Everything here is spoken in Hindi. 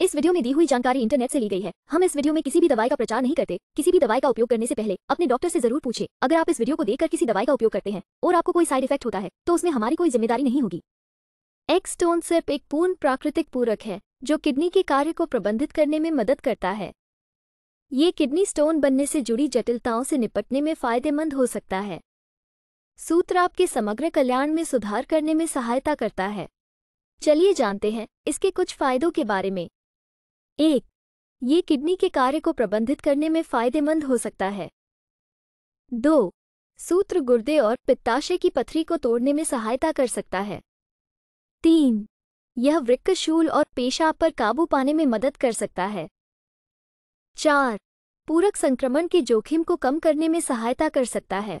इस वीडियो में दी हुई जानकारी इंटरनेट से ली गई है हम इस वीडियो में किसी भी दवाई का प्रचार नहीं करते किसी भी दवाई का उपयोग करने से पहले अपने डॉक्टर से जरूर पूछे अगर आप इस वीडियो को देखकर किसी दवाई का उपयोग करते हैं और आपको कोई साइड इफेक्ट होता है तो उसमें हमारी कोई जिम्मेदारी नहीं होगी एक्सटोन सिर्फ एक पूर्ण प्राकृतिक पूरक है जो किडनी के कार्य को प्रबंधित करने में मदद करता है ये किडनी स्टोन बनने से जुड़ी जटिलताओं से निपटने में फायदेमंद हो सकता है सूत्र आपके समग्र कल्याण में सुधार करने में सहायता करता है चलिए जानते हैं इसके कुछ फायदों के बारे में एक ये किडनी के कार्य को प्रबंधित करने में फायदेमंद हो सकता है दो सूत्र गुर्दे और पित्ताशय की पथरी को तोड़ने में सहायता कर सकता है तीन यह वृक्कशूल और पेशाब पर काबू पाने में मदद कर सकता है चार पूरक संक्रमण के जोखिम को कम करने में सहायता कर सकता है